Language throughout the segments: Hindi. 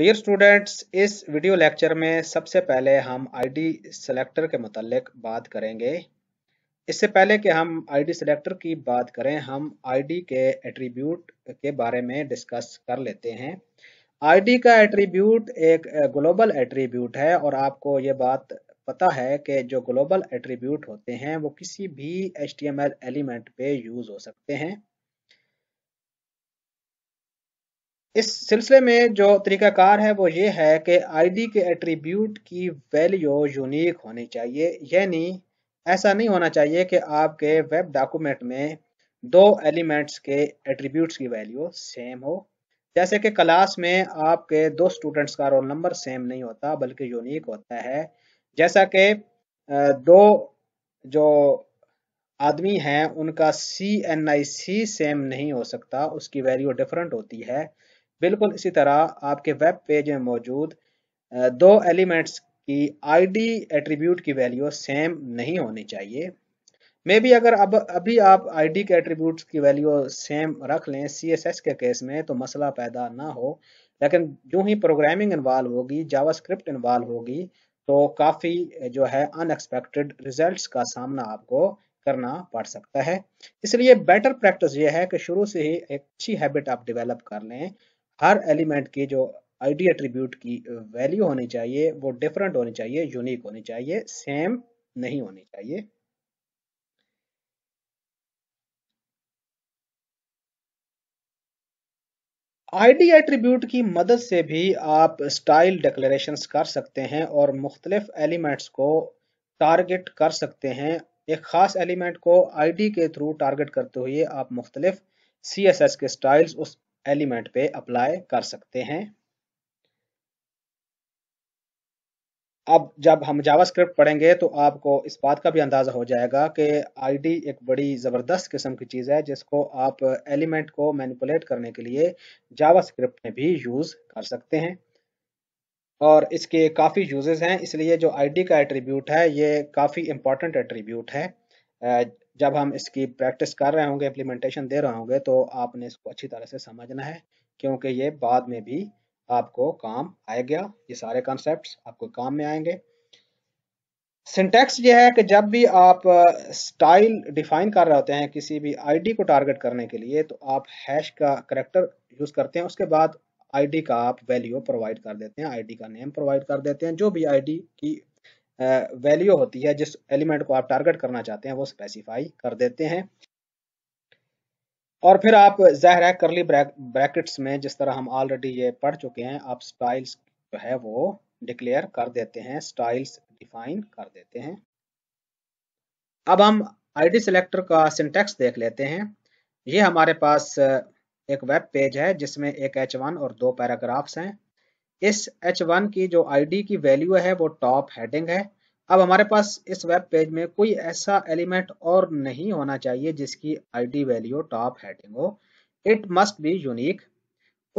डियर स्टूडेंट्स इस वीडियो लेक्चर में सबसे पहले हम आईडी सेलेक्टर के मतलब बात करेंगे इससे पहले कि हम आईडी सेलेक्टर की बात करें हम आईडी के एट्रीब्यूट के बारे में डिस्कस कर लेते हैं आईडी का एट्रीब्यूट एक ग्लोबल एट्रीब्यूट है और आपको ये बात पता है कि जो ग्लोबल एट्रीब्यूट होते हैं वो किसी भी एच एलिमेंट पे यूज़ हो सकते हैं इस सिलसिले में जो तरीकाकार है वो ये है कि आईडी के एट्रीब्यूट की वैल्यू यूनिक होनी चाहिए यानी ऐसा नहीं होना चाहिए कि आपके वेब डॉक्यूमेंट में दो एलिमेंट्स के एट्रीब्यूट्स की वैल्यू सेम हो जैसे कि क्लास में आपके दो स्टूडेंट्स का रोल नंबर सेम नहीं होता बल्कि यूनिक होता है जैसा कि दो जो आदमी हैं उनका सी एन आई सी सेम नहीं हो सकता उसकी वैल्यू डिफरेंट होती है बिल्कुल इसी तरह आपके वेब पेज में मौजूद दो एलिमेंट्स की आईडी एट्रीब्यूट की वैल्यू सेम नहीं होनी चाहिए मे बी अगर अब अभी आप आईडी के एट्रीब्यूट की वैल्यू सेम रख लें सीएसएस के केस में तो मसला पैदा ना हो लेकिन जो ही प्रोग्रामिंग इन्वॉल्व होगी जावास्क्रिप्ट इन्वॉल्व होगी तो काफ़ी जो है अनएक्सपेक्टेड रिजल्ट्स का सामना आपको करना पड़ सकता है इसलिए बेटर प्रैक्टिस ये है कि शुरू से ही एक अच्छी हैबिट आप डेवलप कर लें हर एलिमेंट की जो आईडी एट्रीब्यूट की वैल्यू होनी चाहिए वो डिफरेंट होनी चाहिए यूनिक होनी चाहिए सेम नहीं होनी चाहिए आईडी एट्रीब्यूट की मदद से भी आप स्टाइल डिक्लेरेशन कर सकते हैं और मुख्तलिफ एलिमेंट्स को टारगेट कर सकते हैं एक ख़ास एलिमेंट को आईडी के थ्रू टारगेट करते हुए आप मुख्तलिफ सी एस एस के स्टाइल्स उस एलिमेंट पे अप्लाई कर सकते हैं अब जब हम जावास्क्रिप्ट पढ़ेंगे तो आपको इस बात का भी अंदाज़ा हो जाएगा कि आईडी एक बड़ी ज़बरदस्त किस्म की चीज़ है जिसको आप एलिमेंट को मैनिपुलेट करने के लिए जावास्क्रिप्ट में भी यूज़ कर सकते हैं और इसके काफ़ी यूजेस हैं इसलिए जो आईडी का एट्रीब्यूट है ये काफ़ी इंपॉर्टेंट एट्रीब्यूट है जब हम इसकी प्रैक्टिस कर रहे होंगे इम्प्लीमेंटेशन दे रहे होंगे तो आपने इसको अच्छी तरह से समझना है क्योंकि ये बाद में भी आपको काम आएगा ये सारे कॉन्सेप्ट आपको काम में आएंगे सिंटेक्स ये है कि जब भी आप स्टाइल डिफाइन कर रहे होते हैं किसी भी आईडी को टारगेट करने के लिए तो आप हैश का करेक्टर यूज़ करते हैं उसके बाद आईडी का आप वैल्यू प्रोवाइड कर देते हैं आईडी का नेम प्रोवाइड कर देते हैं जो भी आईडी की वैल्यू होती है जिस एलिमेंट को आप टारगेट करना चाहते हैं वो स्पेसिफाई कर देते हैं और फिर आप जहर कर करली ब्रैकेट्स में जिस तरह हम ऑलरेडी ये पढ़ चुके हैं आप स्टाइल्स जो है वो डिक्लेयर कर देते हैं स्टाइल्स डिफाइन कर देते हैं अब हम आईडी सिलेक्टर का सिंटेक्स देख लेते हैं ये हमारे पास एक वेब पेज है जिसमें एक एच वन और दो पैराग्राफ्स हैं इस H1 की जो ID की वैल्यू है वो टॉप हेडिंग है अब हमारे पास इस वेब पेज में कोई ऐसा एलिमेंट और नहीं होना चाहिए जिसकी डी वैल्यू टॉप हेडिंग हो इट मस्ट बी यूनिक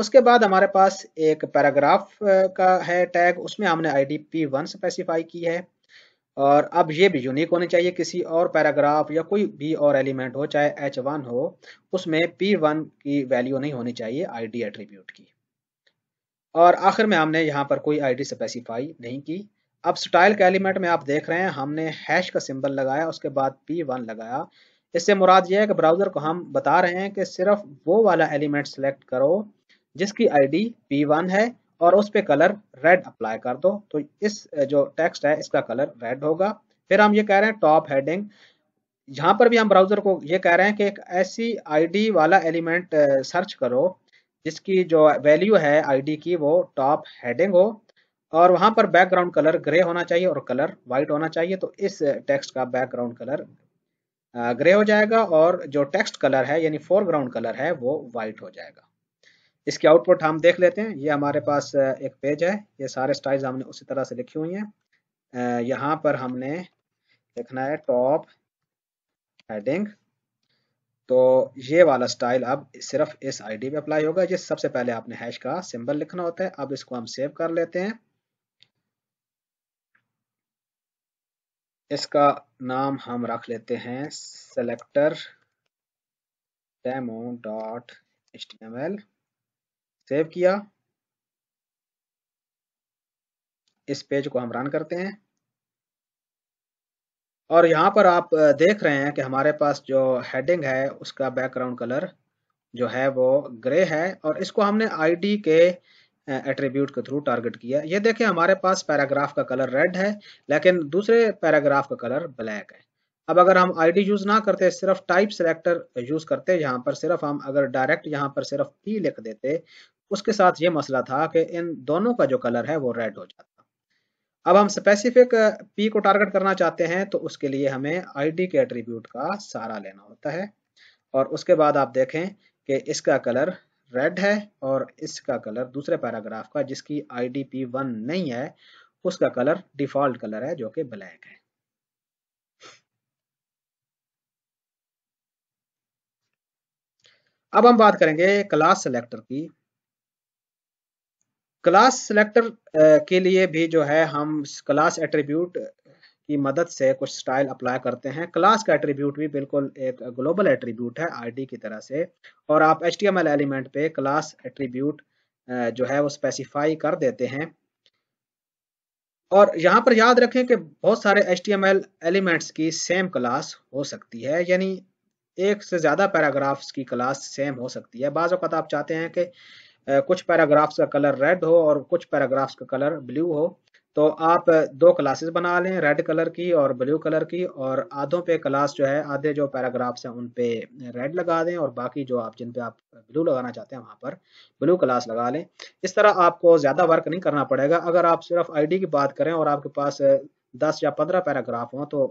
उसके बाद हमारे पास एक पैराग्राफ का है टैग उसमें हमने पी P1 स्पेसिफाई की है और अब ये भी यूनिक होने चाहिए किसी और पैराग्राफ या कोई भी और एलिमेंट हो चाहे H1 हो उसमें P1 की वैल्यू नहीं होनी चाहिए आईडी एट्रीब्यूट की और आखिर में हमने यहाँ पर कोई आईडी स्पेसिफाई नहीं की अब स्टाइल के एलिमेंट में आप देख रहे हैं हमने हैश का सिंबल लगाया उसके बाद पी वन लगाया इससे मुराद ये है कि ब्राउज़र को हम बता रहे हैं कि सिर्फ वो वाला एलिमेंट सेलेक्ट करो जिसकी आईडी पी वन है और उस पर कलर रेड अप्लाई कर दो तो इस जो टेक्स्ट है इसका कलर रेड होगा फिर हम ये कह रहे हैं टॉप हेडिंग यहाँ पर भी हम ब्राउज़र को ये कह रहे हैं कि एक ऐसी आईडी वाला एलिमेंट सर्च करो जिसकी जो वैल्यू है आईडी की वो टॉप हेडिंग हो और वहां पर बैकग्राउंड कलर ग्रे होना चाहिए और कलर वाइट होना चाहिए तो इस टेक्स्ट का बैकग्राउंड कलर ग्रे हो जाएगा और जो टेक्स्ट कलर है यानी फोरग्राउंड कलर है वो वाइट हो जाएगा इसकी आउटपुट हम देख लेते हैं ये हमारे पास एक पेज है ये सारे स्टाइल्स हमने उसी तरह से लिखी हुई हैं यहाँ पर हमने लिखना है टॉप हेडिंग तो ये वाला स्टाइल अब सिर्फ इस आईडी पे अप्लाई होगा जिस सबसे पहले आपने हैश का सिंबल लिखना होता है अब इसको हम सेव कर लेते हैं इसका नाम हम रख लेते हैं selector demo dot L save किया इस पेज को हम रन करते हैं और यहाँ पर आप देख रहे हैं कि हमारे पास जो हेडिंग है उसका बैकग्राउंड कलर जो है वो ग्रे है और इसको हमने आईडी के एट्रीब्यूट के थ्रू टारगेट किया ये देखें हमारे पास पैराग्राफ का कलर रेड है लेकिन दूसरे पैराग्राफ का कलर ब्लैक है अब अगर हम आईडी यूज़ ना करते सिर्फ टाइप सेलेक्टर यूज़ करते यहाँ पर सिर्फ हम अगर डायरेक्ट यहाँ पर सिर्फ पी लिख देते उसके साथ ये मसला था कि इन दोनों का जो कलर है वो रेड हो जाता अब हम स्पेसिफिक पी uh, को टारगेट करना चाहते हैं तो उसके लिए हमें आईडी के एट्रीब्यूट का सारा लेना होता है और उसके बाद आप देखें कि इसका कलर रेड है और इसका कलर दूसरे पैराग्राफ का जिसकी आई डी पी वन नहीं है उसका कलर डिफॉल्ट कलर है जो कि ब्लैक है अब हम बात करेंगे क्लास सेलेक्टर की क्लास सेलेक्टर के लिए भी जो है हम क्लास एट्रीब्यूट की मदद से कुछ स्टाइल अप्लाई करते हैं क्लास का एट्रीब्यूट भी बिल्कुल एक ग्लोबल एट्रीब्यूट है आईडी की तरह से और आप एच एलिमेंट पे क्लास एट्रीब्यूट जो है वो स्पेसिफाई कर देते हैं और यहाँ पर याद रखें कि बहुत सारे एच एलिमेंट्स की सेम क्लास हो सकती है यानी एक से ज़्यादा पैराग्राफ्स की क्लास सेम हो सकती है बाज़ आप चाहते हैं कि कुछ पैराग्राफ्स का कलर रेड हो और कुछ पैराग्राफ्स का कलर ब्लू हो तो आप दो क्लासेस बना लें रेड कलर की और ब्लू कलर की और आधों पे क्लास जो है आधे जो पैराग्राफ्स हैं उन पे रेड लगा दें और बाकी जो आप जिन पे आप ब्लू लगाना चाहते हैं वहाँ पर ब्लू क्लास लगा लें इस तरह आपको ज़्यादा वर्क नहीं करना पड़ेगा अगर आप सिर्फ आईडी की बात करें और आपके पास दस या पंद्रह पैराग्राफ हों तो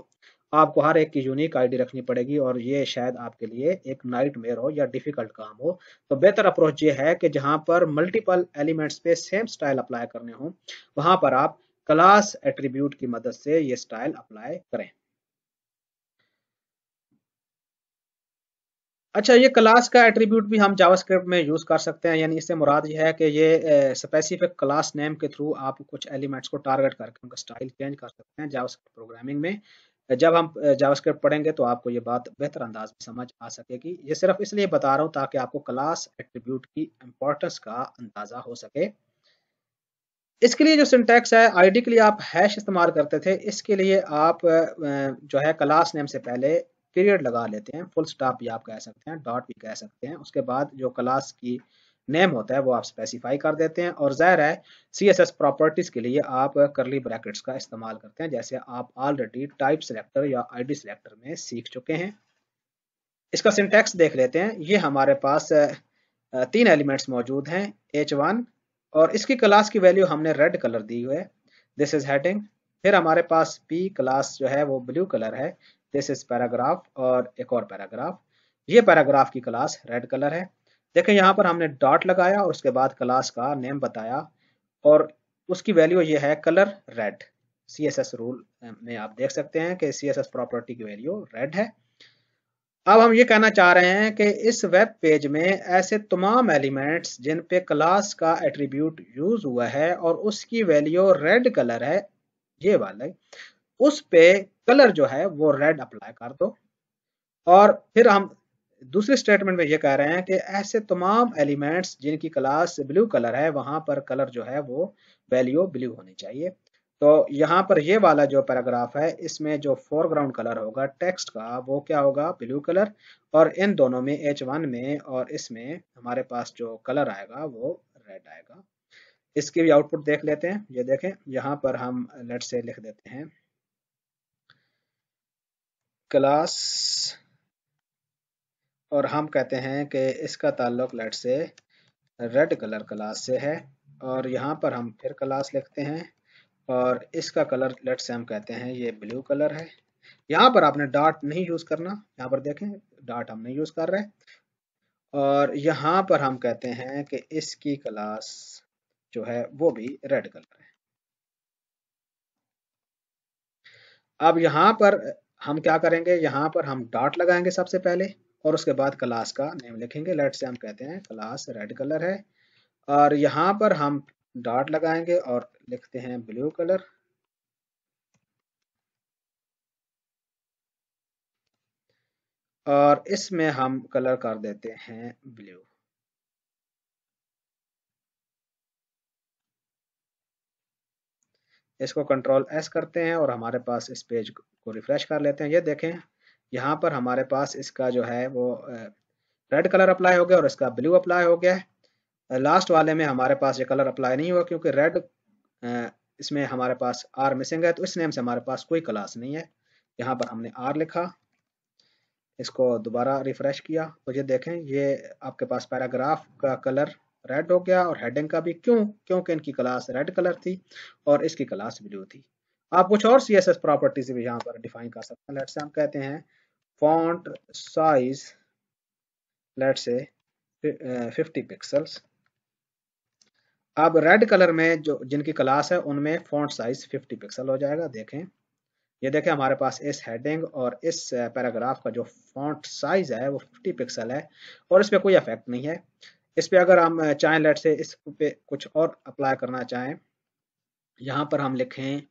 आपको हर एक की यूनिक आईडी रखनी पड़ेगी और ये शायद आपके लिए एक नाइट मेयर हो या डिफिकल्ट काम हो तो बेहतर अप्रोच ये है कि जहां पर मल्टीपल एलिमेंट्स पे सेम स्टाइल अप्लाई करने हो वहां पर आप क्लास एट्रीब्यूट की मदद से ये स्टाइल अप्लाई करें अच्छा ये क्लास का एट्रीब्यूट भी हम जावास्क्रिप्ट में यूज़ कर सकते हैं यानी इससे मुराद ये है कि ये स्पेसिफिक क्लास नेम के थ्रू आप कुछ एलिमेंट्स को टारगेट करके उनका स्टाइल चेंज कर सकते हैं जावास्क्रिप्ट प्रोग्रामिंग में जब हम जावास्क्रिप्ट पढ़ेंगे तो आपको ये बात बेहतर अंदाज में समझ आ सकेगी ये सिर्फ इसलिए बता रहा हूँ ताकि आपको क्लास एट्रीब्यूट की इम्पोर्टेंस का अंदाज़ा हो सके इसके लिए जो सिंटेक्स है आईडी के लिए आप हैश इस्तेमाल करते थे इसके लिए आप जो है क्लास नेम से पहले पीरियड लगा लेते हैं फुल स्टॉप भी आप कह सकते हैं डॉट भी कह सकते हैं उसके बाद जो क्लास की नेम होता है वो आप स्पेसिफाई कर देते हैं और ज़ाहिर है सी एस एस प्रॉपर्टीज़ के लिए आप करली ब्रैकेट्स का इस्तेमाल करते हैं जैसे आप ऑलरेडी टाइप सेलेक्टर या आई डी सिलेक्टर में सीख चुके हैं इसका सिंटेक्स देख लेते हैं ये हमारे पास तीन एलिमेंट्स मौजूद हैं एच वन और इसकी क्लास की वैल्यू हमने रेड कलर दी हुई है दिस इज़ हेडिंग फिर हमारे पास पी क्लास जो है वो ब्लू कलर है दिस इज़ पैराग्राफ और एक और पैराग्राफ ये पैराग्राफ की क्लास रेड कलर है देखें यहाँ पर हमने डॉट लगाया और उसके बाद क्लास का नेम बताया और उसकी वैल्यू ये है colour red C S S rule में आप देख सकते हैं कि सी एस एस प्रॉपर्टी की वैल्यू रेड है अब हम ये कहना चाह रहे हैं कि इस वेब पेज में ऐसे तमाम एलिमेंट्स जिन पे क्लास का एट्रीब्यूट यूज हुआ है और उसकी वैल्यू रेड कलर है ये वाले उस पे कलर जो है वो रेड अप्लाई कर दो और फिर हम दूसरे स्टेटमेंट में ये कह रहे हैं कि ऐसे तमाम एलिमेंट्स जिनकी क्लास ब्लू कलर है वहां पर कलर जो है वो वैल्यू ब्लू होनी चाहिए तो यहाँ पर ये वाला जो पैराग्राफ है इसमें जो फोरग्राउंड कलर होगा टेक्स्ट का वो क्या होगा ब्लू कलर और इन दोनों में एच वन में और इसमें हमारे पास जो कलर आएगा वो रेड आएगा इसकी भी आउटपुट देख लेते हैं ये देखें यहाँ पर हम लेट से लिख देते हैं क्लास और हम कहते हैं कि इसका ताल्लुक लेट से रेड कलर क्लास से है और यहाँ पर हम फिर क्लास लिखते हैं और इसका कलर लेट से हम कहते हैं ये ब्लू कलर है यहाँ पर आपने डॉट नहीं यूज़ करना यहाँ पर देखें डॉट हम नहीं यूज़ कर रहे और यहाँ पर हम कहते हैं कि इसकी क्लास जो है वो भी रेड कलर है अब यहाँ पर हम क्या करेंगे यहाँ पर हम डॉट लगाएंगे सबसे पहले और उसके बाद क्लास का नेम लिखेंगे लेट से हम कहते हैं क्लास रेड कलर है और यहाँ पर हम डॉट लगाएंगे और लिखते हैं ब्लू कलर और इसमें हम कलर कर देते हैं ब्लू इसको कंट्रोल एस करते हैं और हमारे पास इस पेज को रिफ्रेश कर लेते हैं ये देखें यहाँ पर हमारे पास इसका जो है वो रेड कलर अप्लाई हो गया और इसका ब्लू अप्लाई हो गया लास्ट वाले में हमारे पास ये कलर अप्लाई नहीं हुआ क्योंकि रेड इसमें हमारे पास आर मिसिंग है तो इस नेम से हमारे पास कोई क्लास नहीं है यहाँ पर हमने आर लिखा इसको दोबारा रिफ्रेश किया तो ये देखें ये आपके पास पैराग्राफ का कलर रेड हो गया और हेडिंग का भी क्यों क्योंकि इनकी क्लास रेड कलर थी और इसकी क्लास ब्लू थी आप कुछ और सी एस एस प्रॉपर्टीज भी यहाँ पर डिफाइन कर सकते हैं लेट्स हम कहते हैं font size let's say 50 uh, pixels अब रेड कलर में जो जिनकी क्लास है उनमें फॉन्ट साइज 50 पिक्सल हो जाएगा देखें ये देखें हमारे पास इस हेडिंग और इस पैराग्राफ uh, का जो फॉन्ट साइज है वो 50 पिक्सल है और इस पर कोई इफेक्ट नहीं है इस पर अगर हम uh, चाहें लेट से इस पे कुछ और अप्लाई करना चाहें यहाँ पर हम लिखें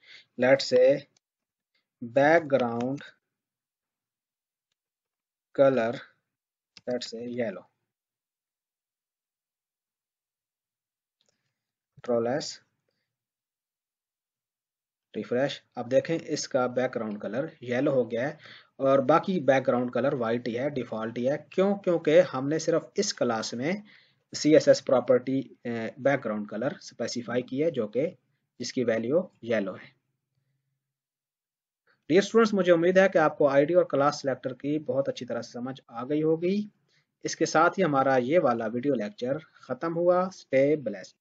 let say background color let's say yellow control S refresh अब देखें इसका बैकग्राउंड कलर येलो हो गया है और बाकी बैकग्राउंड कलर वाइट ही है डिफ़ॉल्ट ही है क्यों क्योंकि हमने सिर्फ इस क्लास में C S S property background colour specify की है जो कि जिसकी वैल्यू येलो है डियर स्टूडेंट्स मुझे उम्मीद है कि आपको आईडी और क्लास सिलेक्टर की बहुत अच्छी तरह से समझ आ गई होगी इसके साथ ही हमारा ये वाला वीडियो लेक्चर ख़त्म हुआ स्टे ब्लेस्ड